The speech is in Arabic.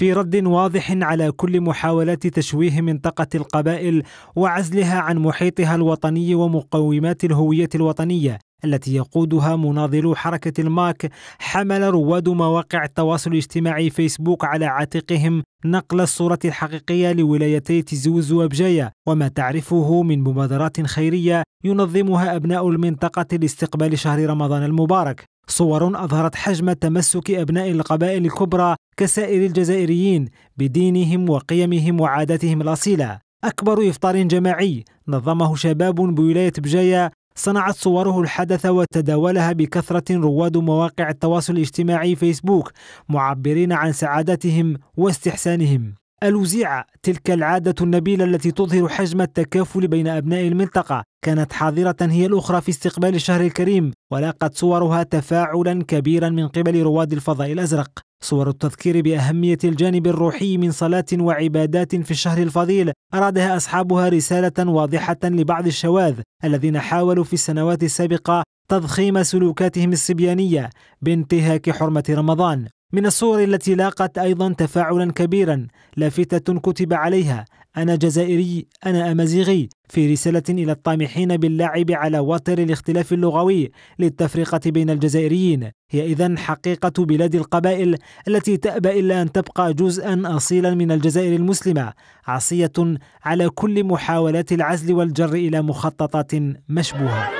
في رد واضح على كل محاولات تشويه منطقة القبائل وعزلها عن محيطها الوطني ومقومات الهوية الوطنية التي يقودها مناضلو حركة الماك حمل رواد مواقع التواصل الاجتماعي فيسبوك على عاتقهم نقل الصورة الحقيقية لولايتي تيزوز وبجاية وما تعرفه من مبادرات خيرية ينظمها أبناء المنطقة لاستقبال شهر رمضان المبارك صور أظهرت حجم تمسك أبناء القبائل الكبرى كسائر الجزائريين بدينهم وقيمهم وعاداتهم الأصيلة أكبر إفطار جماعي نظمه شباب بولاية بجاية صنعت صوره الحدث وتداولها بكثرة رواد مواقع التواصل الاجتماعي فيسبوك معبرين عن سعادتهم واستحسانهم الوزيعة تلك العادة النبيلة التي تظهر حجم التكافل بين أبناء المنطقة كانت حاضرة هي الأخرى في استقبال الشهر الكريم ولاقت صورها تفاعلا كبيرا من قبل رواد الفضاء الأزرق صور التذكير بأهمية الجانب الروحي من صلاة وعبادات في الشهر الفضيل أرادها أصحابها رسالة واضحة لبعض الشواذ الذين حاولوا في السنوات السابقة تضخيم سلوكاتهم الصبيانية بانتهاك حرمة رمضان من الصور التي لاقت أيضا تفاعلا كبيرا لافتة كتب عليها أنا جزائري أنا أمازيغي في رسالة إلى الطامحين باللعب على وتر الاختلاف اللغوي للتفرقة بين الجزائريين هي إذا حقيقة بلاد القبائل التي تأبى إلا أن تبقى جزءا أصيلا من الجزائر المسلمة عصية على كل محاولات العزل والجر إلى مخططات مشبوهة